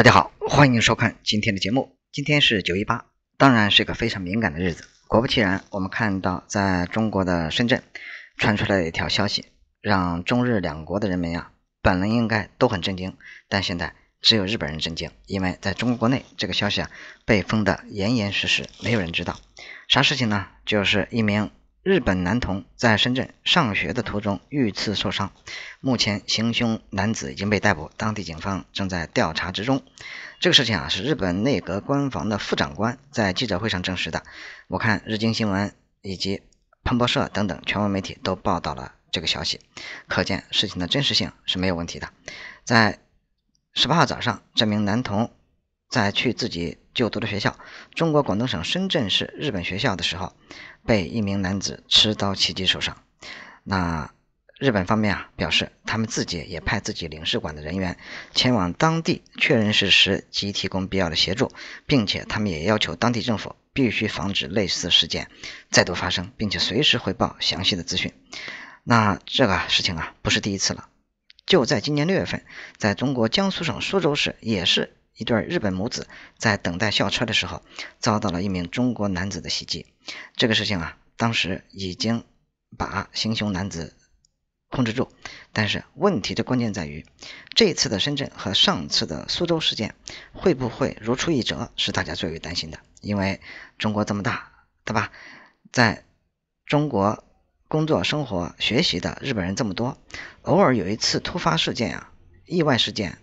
大家好，欢迎收看今天的节目。今天是九一八，当然是一个非常敏感的日子。果不其然，我们看到在中国的深圳传出来一条消息，让中日两国的人民呀，本来应该都很震惊，但现在只有日本人震惊，因为在中国内这个消息啊被封得严严实实，没有人知道啥事情呢？就是一名。日本男童在深圳上学的途中遇刺受伤，目前行凶男子已经被逮捕，当地警方正在调查之中。这个事情啊，是日本内阁官房的副长官在记者会上证实的。我看日经新闻以及彭博社等等权威媒体都报道了这个消息，可见事情的真实性是没有问题的。在十八号早上，这名男童。在去自己就读的学校——中国广东省深圳市日本学校的时候，被一名男子持刀袭击受伤。那日本方面啊表示，他们自己也派自己领事馆的人员前往当地确认事实及提供必要的协助，并且他们也要求当地政府必须防止类似事件再度发生，并且随时汇报详细的资讯。那这个事情啊不是第一次了，就在今年六月份，在中国江苏省苏州市也是。一对日本母子在等待校车的时候，遭到了一名中国男子的袭击。这个事情啊，当时已经把行凶男子控制住，但是问题的关键在于，这次的深圳和上次的苏州事件会不会如出一辙，是大家最为担心的。因为中国这么大，对吧？在中国工作、生活、学习的日本人这么多，偶尔有一次突发事件啊，意外事件。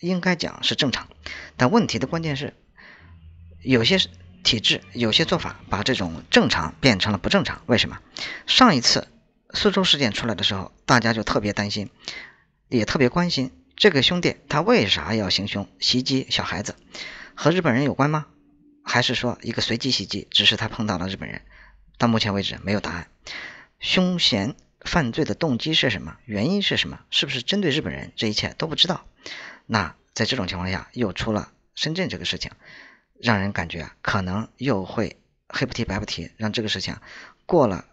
应该讲是正常，但问题的关键是，有些体制、有些做法把这种正常变成了不正常。为什么？上一次苏州事件出来的时候，大家就特别担心，也特别关心这个兄弟他为啥要行凶袭击小孩子？和日本人有关吗？还是说一个随机袭击？只是他碰到了日本人？到目前为止没有答案。凶嫌犯罪的动机是什么？原因是什么？是不是针对日本人？这一切都不知道。那在这种情况下，又出了深圳这个事情，让人感觉可能又会黑不提白不提，让这个事情过了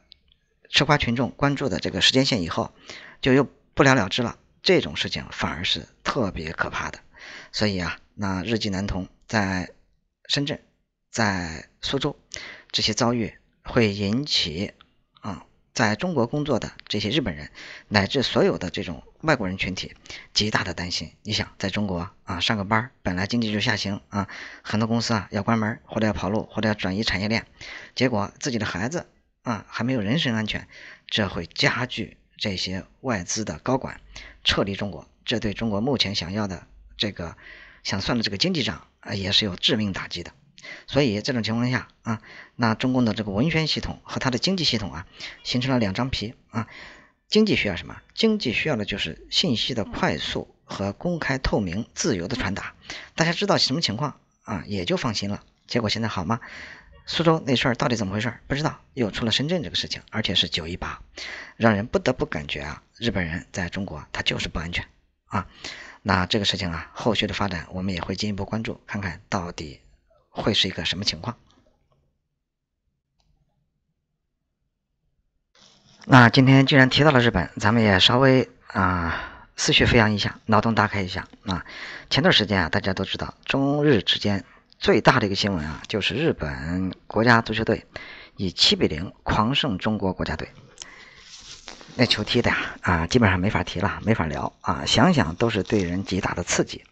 吃瓜群众关注的这个时间线以后，就又不了了之了。这种事情反而是特别可怕的。所以啊，那日记男童在深圳、在苏州这些遭遇会引起。在中国工作的这些日本人，乃至所有的这种外国人群体，极大的担心。你想，在中国啊上个班，本来经济就下行啊，很多公司啊要关门，或者要跑路，或者要转移产业链，结果自己的孩子啊还没有人身安全，这会加剧这些外资的高管撤离中国，这对中国目前想要的这个想算的这个经济账啊，也是有致命打击的。所以这种情况下啊，那中共的这个文宣系统和它的经济系统啊，形成了两张皮啊。经济需要什么？经济需要的就是信息的快速和公开、透明、自由的传达，大家知道什么情况啊，也就放心了。结果现在好吗？苏州那事儿到底怎么回事？不知道，又出了深圳这个事情，而且是九一八，让人不得不感觉啊，日本人在中国他就是不安全啊。那这个事情啊，后续的发展我们也会进一步关注，看看到底。会是一个什么情况？那今天既然提到了日本，咱们也稍微啊思绪飞扬一下，脑洞大开一下啊。前段时间啊，大家都知道，中日之间最大的一个新闻啊，就是日本国家足球队以七比零狂胜中国国家队。那球踢的呀啊，基本上没法提了，没法聊啊，想想都是对人极大的刺激。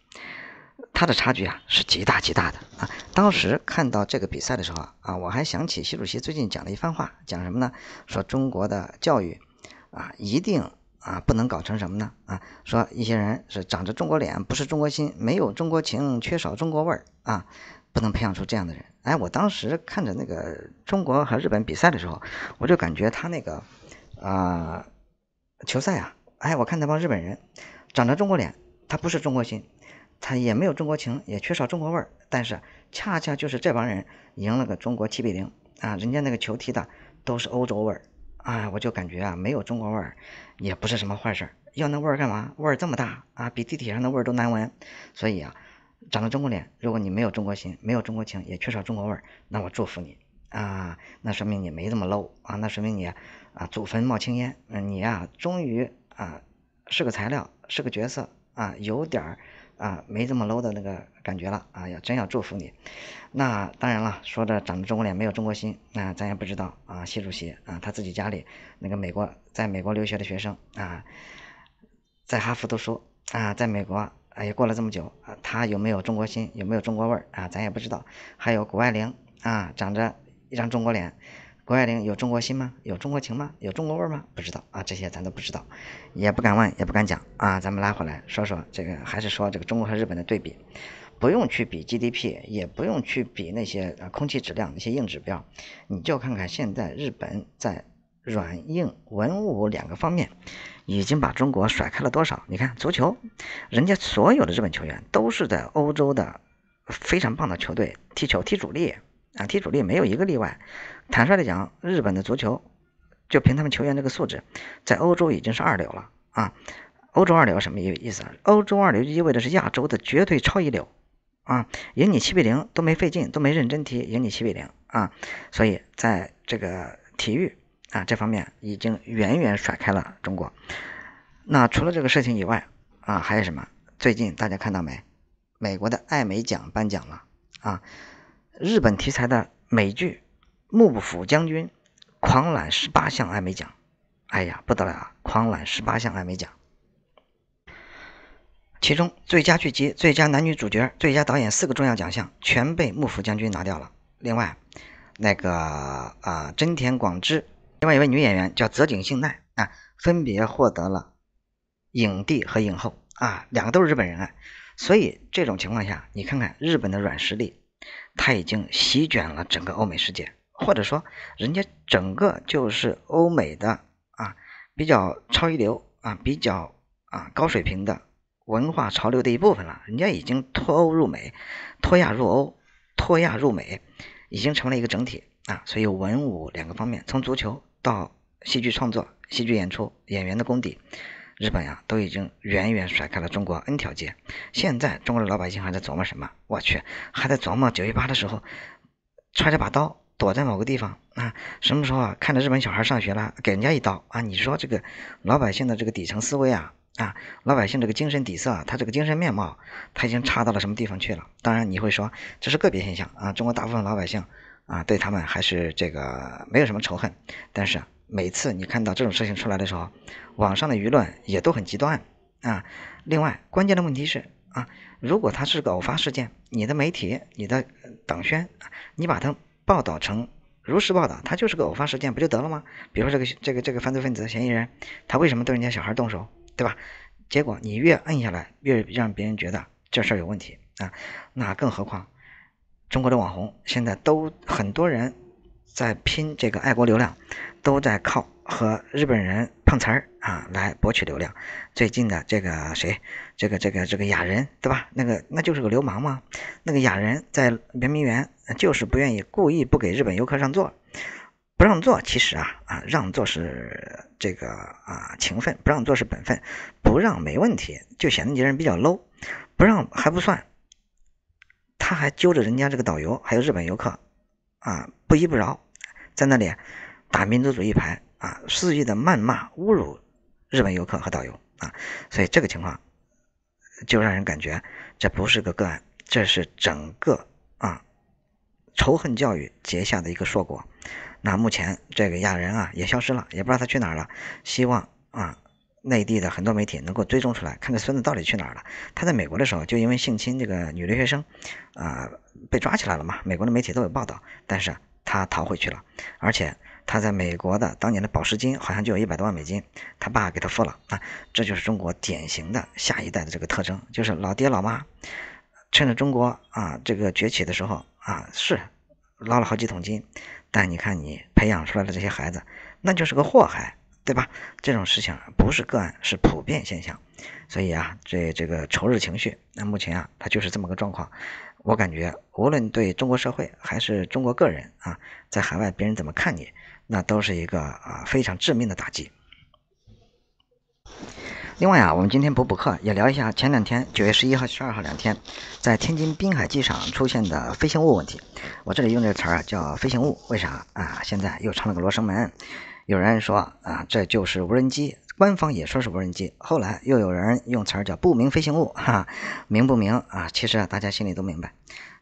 他的差距啊是极大极大的啊！当时看到这个比赛的时候啊，我还想起习主席最近讲了一番话，讲什么呢？说中国的教育啊，一定啊不能搞成什么呢？啊，说一些人是长着中国脸，不是中国心，没有中国情，缺少中国味儿啊，不能培养出这样的人。哎，我当时看着那个中国和日本比赛的时候，我就感觉他那个啊球赛啊，哎，我看那帮日本人长着中国脸，他不是中国心。他也没有中国情，也缺少中国味儿，但是恰恰就是这帮人赢了个中国七比零啊！人家那个球踢的都是欧洲味儿啊！我就感觉啊，没有中国味儿也不是什么坏事儿，要那味儿干嘛？味儿这么大啊，比地铁上的味儿都难闻。所以啊，长了中国脸，如果你没有中国心，没有中国情，也缺少中国味儿，那我祝福你啊！那说明你没这么 low 啊！那说明你啊，祖坟冒青烟，你呀，终于啊是个材料，是个角色啊，有点儿。啊，没这么 low 的那个感觉了啊！要真要祝福你，那当然了，说着长着中国脸没有中国心，那咱也不知道啊。习主席啊，他自己家里那个美国在美国留学的学生啊，在哈佛读书啊，在美国，啊也过了这么久，他有没有中国心，有没有中国味儿啊？咱也不知道。还有谷爱凌啊，长着一张中国脸。谷爱凌有中国心吗？有中国情吗？有中国味吗？不知道啊，这些咱都不知道，也不敢问，也不敢讲啊。咱们拉回来，说说这个，还是说这个中国和日本的对比，不用去比 GDP，也不用去比那些空气质量那些硬指标，你就看看现在日本在软硬文武两个方面，已经把中国甩开了多少？你看足球，人家所有的日本球员都是在欧洲的非常棒的球队踢球，踢主力啊，踢主力没有一个例外。坦率的讲，日本的足球就凭他们球员这个素质，在欧洲已经是二流了啊！欧洲二流什么意意思啊？欧洲二流就意味着是亚洲的绝对超一流啊！赢你七比零都没费劲，都没认真踢赢你七比零啊！所以在这个体育啊这方面已经远远甩开了中国。那除了这个事情以外啊，还有什么？最近大家看到没？美国的艾美奖颁奖了啊！日本题材的美剧。幕府将军狂揽十八项艾美奖，哎呀，不得了啊！狂揽十八项艾美奖，其中最佳剧集、最佳男女主角、最佳导演四个重要奖项全被幕府将军拿掉了。另外，那个啊，真田广之，另外一位女演员叫泽井幸奈啊，分别获得了影帝和影后啊，两个都是日本人啊。所以这种情况下，你看看日本的软实力，它已经席卷了整个欧美世界。或者说，人家整个就是欧美的啊，比较超一流啊，比较啊高水平的文化潮流的一部分了。人家已经脱欧入美，脱亚入欧，脱亚入美，已经成了一个整体啊。所以文武两个方面，从足球到戏剧创作、戏剧演出、演员的功底，日本呀都已经远远甩开了中国 n 条街。现在中国的老百姓还在琢磨什么？我去，还在琢磨九一八的时候揣着把刀。躲在某个地方啊，什么时候啊？看着日本小孩上学了，给人家一刀啊！你说这个老百姓的这个底层思维啊，啊，老百姓这个精神底色啊，他这个精神面貌，他已经差到了什么地方去了？当然你会说这是个别现象啊，中国大部分老百姓啊，对他们还是这个没有什么仇恨。但是每次你看到这种事情出来的时候，网上的舆论也都很极端啊。另外，关键的问题是啊，如果它是个偶发事件，你的媒体、你的党宣，你把它。报道成如实报道，他就是个偶发事件，不就得了吗？比如说这个这个这个犯罪分子嫌疑人，他为什么对人家小孩动手，对吧？结果你越摁下来，越让别人觉得这事儿有问题啊。那更何况，中国的网红现在都很多人在拼这个爱国流量，都在靠。和日本人碰瓷儿啊，来博取流量。最近的这个谁，这个这个这个雅人对吧？那个那就是个流氓嘛。那个雅人在圆明园就是不愿意，故意不给日本游客让座，不让座。其实啊啊，让座是这个啊情分，不让座是本分。不让没问题，就显得你人比较 low。不让还不算，他还揪着人家这个导游还有日本游客啊不依不饶，在那里打民族主义牌。啊！肆意的谩骂、侮辱日本游客和导游啊！所以这个情况就让人感觉这不是个个案，这是整个啊仇恨教育结下的一个硕果。那目前这个亚人啊也消失了，也不知道他去哪了。希望啊内地的很多媒体能够追踪出来，看这孙子到底去哪儿了。他在美国的时候就因为性侵这个女留学生啊被抓起来了嘛，美国的媒体都有报道。但是他逃回去了，而且。他在美国的当年的保释金好像就有一百多万美金，他爸给他付了啊，这就是中国典型的下一代的这个特征，就是老爹老妈趁着中国啊这个崛起的时候啊是捞了好几桶金，但你看你培养出来的这些孩子那就是个祸害。对吧？这种事情不是个案，是普遍现象。所以啊，这这个仇日情绪，那目前啊，它就是这么个状况。我感觉，无论对中国社会还是中国个人啊，在海外别人怎么看你，那都是一个啊非常致命的打击。另外啊，我们今天补补课，也聊一下前两天九月十一号、十二号两天，在天津滨海机场出现的飞行物问题。我这里用这个词儿啊，叫飞行物，为啥啊？现在又成了个罗生门。有人说啊，这就是无人机，官方也说是无人机。后来又有人用词儿叫不明飞行物，哈，明不明啊？其实啊，大家心里都明白，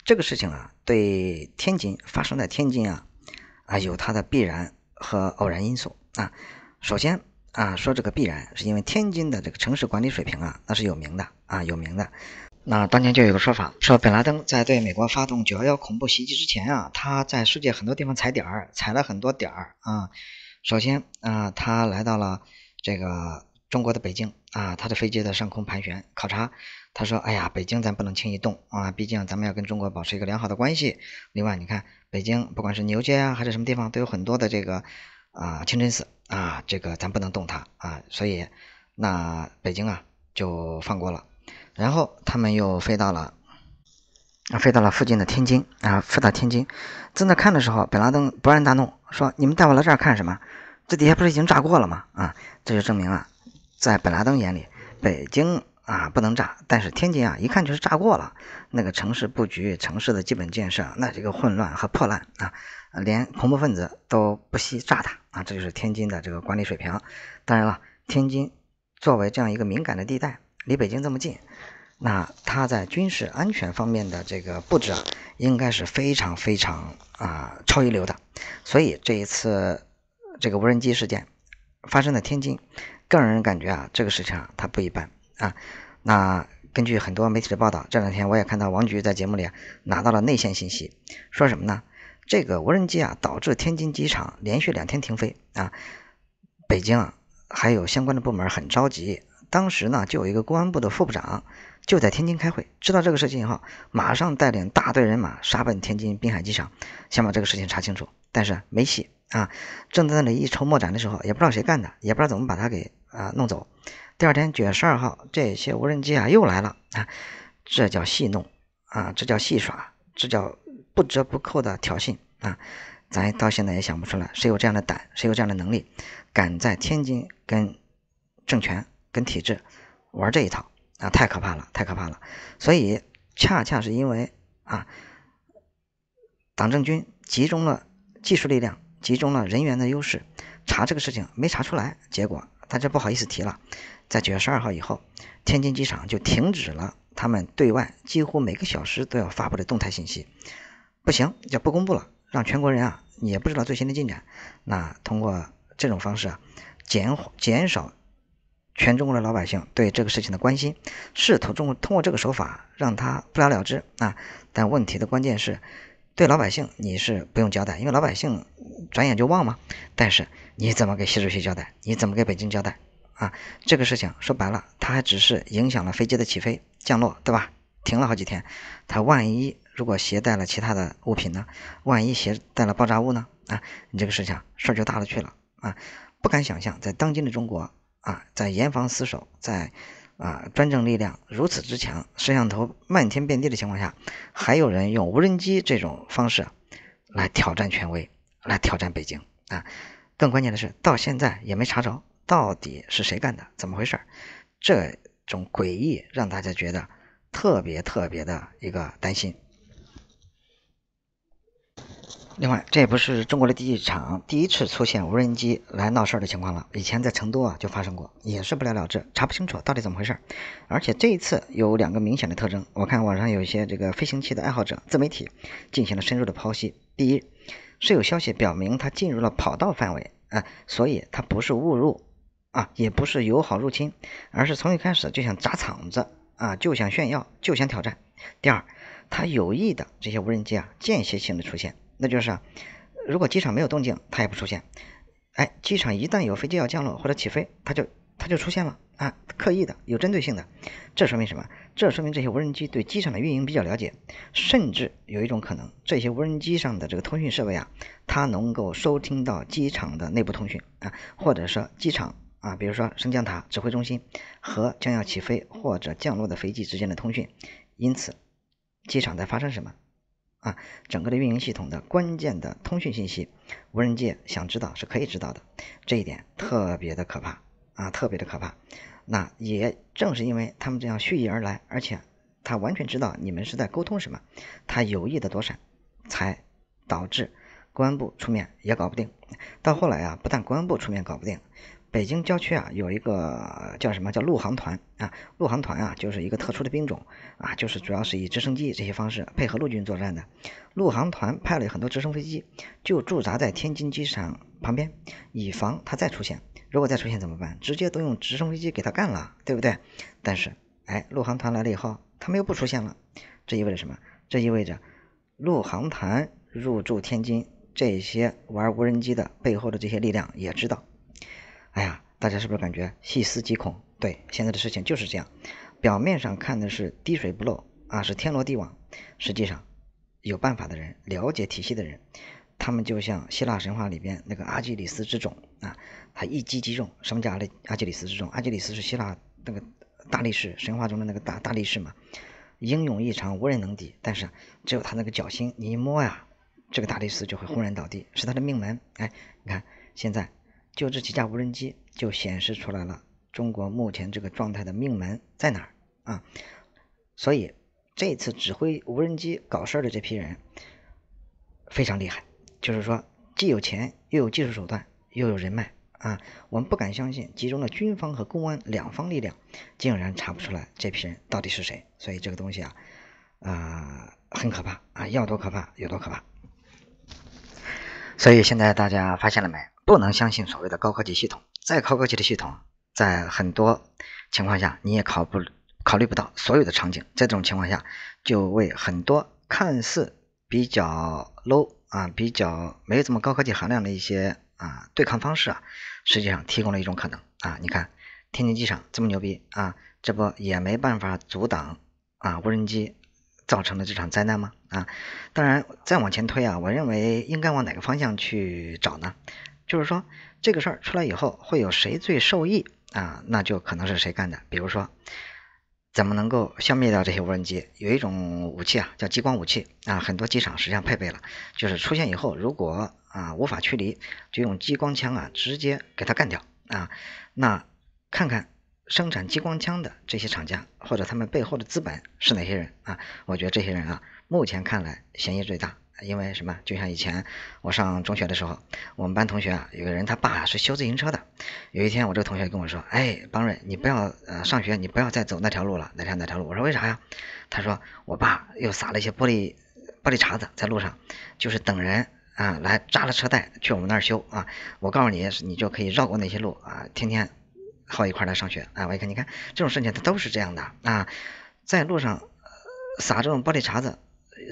这个事情啊，对天津发生在天津啊，啊，有它的必然和偶然因素啊。首先啊，说这个必然，是因为天津的这个城市管理水平啊，那是有名的啊，有名的。那当年就有个说法，说本拉登在对美国发动九幺幺恐怖袭击之前啊，他在世界很多地方踩点儿，踩了很多点儿啊。首先啊，他来到了这个中国的北京啊，他的飞机在上空盘旋考察。他说：“哎呀，北京咱不能轻易动啊，毕竟咱们要跟中国保持一个良好的关系。另外，你看北京，不管是牛街啊，还是什么地方，都有很多的这个啊清真寺啊，这个咱不能动它啊，所以那北京啊就放过了。然后他们又飞到了。”飞到了附近的天津啊，飞到天津，在那看的时候，本拉登勃然大怒，说：“你们带我来这儿看什么？这底下不是已经炸过了吗？啊，这就证明啊，在本拉登眼里，北京啊不能炸，但是天津啊一看就是炸过了，那个城市布局、城市的基本建设，那这个混乱和破烂啊，连恐怖分子都不惜炸它啊，这就是天津的这个管理水平。当然了，天津作为这样一个敏感的地带，离北京这么近。”那它在军事安全方面的这个布置啊，应该是非常非常啊超一流的。所以这一次这个无人机事件发生在天津，更让人感觉啊这个事情啊它不一般啊。那根据很多媒体的报道，这两天我也看到王局在节目里啊、拿到了内线信息，说什么呢？这个无人机啊导致天津机场连续两天停飞啊，北京啊还有相关的部门很着急。当时呢，就有一个公安部的副部长就在天津开会，知道这个事情以后，马上带领大队人马杀奔天津滨海机场，想把这个事情查清楚，但是没戏啊！正在那里一筹莫展的时候，也不知道谁干的，也不知道怎么把他给啊弄走。第二天九月十二号，这些无人机啊又来了啊，这叫戏弄啊，这叫戏耍，这叫不折不扣的挑衅啊！咱到现在也想不出来，谁有这样的胆，谁有这样的能力，敢在天津跟政权。跟体制玩这一套啊，太可怕了，太可怕了！所以恰恰是因为啊，党政军集中了技术力量，集中了人员的优势，查这个事情没查出来，结果大家不好意思提了。在九月十二号以后，天津机场就停止了他们对外几乎每个小时都要发布的动态信息，不行，就不公布了，让全国人啊也不知道最新的进展。那通过这种方式啊，减减少。全中国的老百姓对这个事情的关心，试图通过这个手法让他不了了之啊！但问题的关键是，对老百姓你是不用交代，因为老百姓转眼就忘嘛。但是你怎么给习主席交代？你怎么给北京交代？啊！这个事情说白了，它还只是影响了飞机的起飞、降落，对吧？停了好几天。它万一如果携带了其他的物品呢？万一携带了爆炸物呢？啊！你这个事情事儿就大了去了啊！不敢想象，在当今的中国。啊，在严防死守，在啊专政力量如此之强，摄像头漫天遍地的情况下，还有人用无人机这种方式来挑战权威，来挑战北京啊！更关键的是，到现在也没查着到底是谁干的，怎么回事？这种诡异让大家觉得特别特别的一个担心。另外，这也不是中国的第一场第一次出现无人机来闹事儿的情况了。以前在成都啊就发生过，也是不了了之，查不清楚到底怎么回事。而且这一次有两个明显的特征，我看网上有一些这个飞行器的爱好者自媒体进行了深入的剖析。第一，是有消息表明它进入了跑道范围，啊，所以它不是误入啊，也不是友好入侵，而是从一开始就想砸场子啊，就想炫耀，就想挑战。第二，它有意的这些无人机啊，间歇性的出现。那就是啊，如果机场没有动静，它也不出现。哎，机场一旦有飞机要降落或者起飞，它就它就出现了啊，刻意的、有针对性的。这说明什么？这说明这些无人机对机场的运营比较了解。甚至有一种可能，这些无人机上的这个通讯设备啊，它能够收听到机场的内部通讯啊，或者说机场啊，比如说升降塔、指挥中心和将要起飞或者降落的飞机之间的通讯。因此，机场在发生什么？啊，整个的运营系统的关键的通讯信息，无人机想知道是可以知道的，这一点特别的可怕啊，特别的可怕。那也正是因为他们这样蓄意而来，而且他完全知道你们是在沟通什么，他有意的躲闪，才导致公安部出面也搞不定。到后来啊，不但公安部出面搞不定。北京郊区啊，有一个叫什么？叫陆航团啊，陆航团啊，就是一个特殊的兵种啊，就是主要是以直升机这些方式配合陆军作战的。陆航团派了很多直升飞机，就驻扎在天津机场旁边，以防它再出现。如果再出现怎么办？直接都用直升飞机给它干了，对不对？但是，哎，陆航团来了以后，他们又不出现了。这意味着什么？这意味着陆航团入驻天津，这些玩无人机的背后的这些力量也知道。哎呀，大家是不是感觉细思极恐？对，现在的事情就是这样，表面上看的是滴水不漏啊，是天罗地网，实际上有办法的人，了解体系的人，他们就像希腊神话里边那个阿基里斯之种啊，他一击即中。什么叫阿阿基里斯之种？阿基里斯是希腊那个大力士神话中的那个大大力士嘛，英勇异常，无人能敌。但是只有他那个脚心，你一摸呀，这个大力士就会轰然倒地，是他的命门。哎，你看现在。就这几架无人机就显示出来了，中国目前这个状态的命门在哪儿啊？所以这次指挥无人机搞事儿的这批人非常厉害，就是说既有钱又有技术手段又有人脉啊！我们不敢相信，集中的军方和公安两方力量竟然查不出来这批人到底是谁，所以这个东西啊啊很可怕啊，要多可怕有多可怕！所以现在大家发现了没？不能相信所谓的高科技系统，再高科技的系统，在很多情况下你也考不考虑不到所有的场景。在这种情况下，就为很多看似比较 low 啊，比较没有这么高科技含量的一些啊对抗方式啊，实际上提供了一种可能啊。你看，天津机场这么牛逼啊，这不也没办法阻挡啊无人机造成的这场灾难吗？啊，当然，再往前推啊，我认为应该往哪个方向去找呢？就是说，这个事儿出来以后，会有谁最受益啊？那就可能是谁干的。比如说，怎么能够消灭掉这些无人机？有一种武器啊，叫激光武器啊，很多机场实际上配备了。就是出现以后，如果啊无法驱离，就用激光枪啊直接给他干掉啊。那看看生产激光枪的这些厂家或者他们背后的资本是哪些人啊？我觉得这些人啊，目前看来嫌疑最大。因为什么？就像以前我上中学的时候，我们班同学啊，有个人他爸是修自行车的。有一天我这个同学跟我说：“哎，邦瑞，你不要呃上学，你不要再走那条路了，哪条哪条路？”我说：“为啥呀？”他说：“我爸又撒了一些玻璃玻璃碴子在路上，就是等人啊来扎了车带去我们那儿修啊。”我告诉你，你就可以绕过那些路啊，天天好一块来上学。哎，我一看，你看这种事情它都是这样的啊，在路上撒这种玻璃碴子，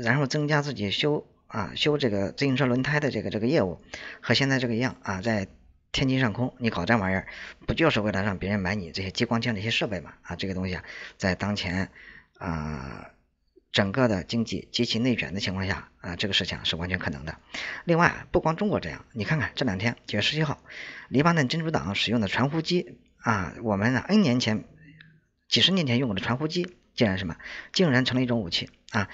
然后增加自己修。啊，修这个自行车轮胎的这个这个业务，和现在这个一样啊，在天津上空，你搞这玩意儿，不就是为了让别人买你这些激光枪这些设备嘛？啊，这个东西啊，在当前啊整个的经济极其内卷的情况下啊，这个事情是完全可能的。另外，不光中国这样，你看看这两天，九月十七号，黎巴嫩真主党使用的传呼机啊，我们呢 N 年前、几十年前用过的传呼机，竟然什么？竟然成了一种武器啊！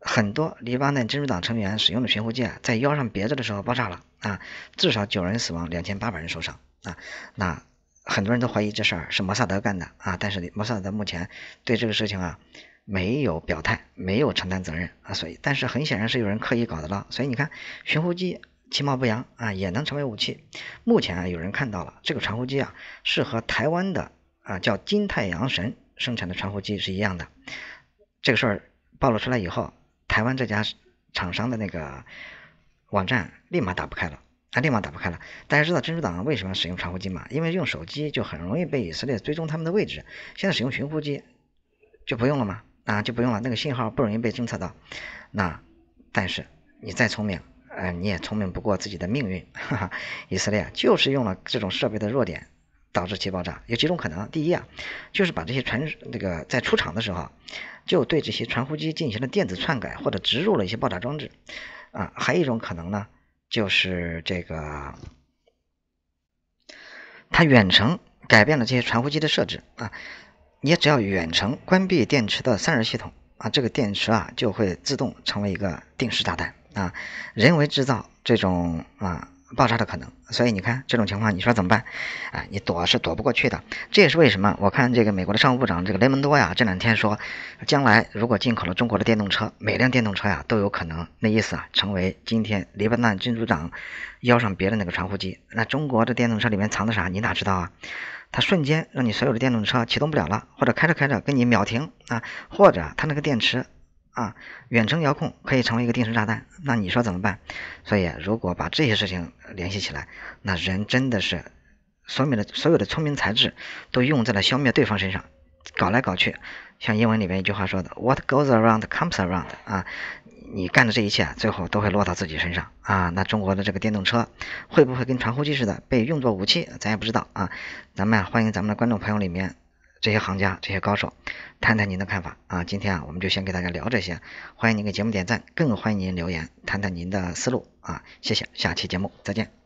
很多黎巴嫩真主党成员使用的寻呼机在腰上别着的时候爆炸了啊，至少九人死亡，两千八百人受伤啊。那很多人都怀疑这事儿是摩萨德干的啊，但是摩萨德目前对这个事情啊没有表态，没有承担责任啊。所以，但是很显然是有人刻意搞的了。所以你看，寻呼机其貌不扬啊，也能成为武器。目前啊，有人看到了这个传呼机啊，是和台湾的啊叫金太阳神生产的传呼机是一样的。这个事儿暴露出来以后。台湾这家厂商的那个网站立马打不开了，啊，立马打不开了。大家知道珍珠党为什么使用传呼机吗？因为用手机就很容易被以色列追踪他们的位置。现在使用寻呼机就不用了吗？啊，就不用了，那个信号不容易被侦测到。那但是你再聪明，呃，你也聪明不过自己的命运。哈哈，以色列就是用了这种设备的弱点。导致其爆炸有几种可能。第一啊，就是把这些传那个在出厂的时候就对这些传呼机进行了电子篡改，或者植入了一些爆炸装置啊。还有一种可能呢，就是这个它远程改变了这些传呼机的设置啊。你只要远程关闭电池的散热系统啊，这个电池啊就会自动成为一个定时炸弹啊。人为制造这种啊。爆炸的可能，所以你看这种情况，你说怎么办？哎，你躲是躲不过去的。这也是为什么我看这个美国的商务部长这个雷蒙多呀，这两天说，将来如果进口了中国的电动车，每辆电动车呀都有可能，那意思啊，成为今天黎巴嫩真主长腰上别的那个传呼机。那中国的电动车里面藏的啥，你哪知道啊？它瞬间让你所有的电动车启动不了了，或者开着开着跟你秒停啊，或者它那个电池。啊，远程遥控可以成为一个定时炸弹，那你说怎么办？所以如果把这些事情联系起来，那人真的是所有的所有的聪明才智都用在了消灭对方身上，搞来搞去，像英文里面一句话说的，What goes around comes around。啊，你干的这一切最后都会落到自己身上。啊，那中国的这个电动车会不会跟传呼机似的被用作武器，咱也不知道啊。咱们欢迎咱们的观众朋友里面。这些行家、这些高手，谈谈您的看法啊！今天啊，我们就先给大家聊这些。欢迎您给节目点赞，更欢迎您留言，谈谈您的思路啊！谢谢，下期节目再见。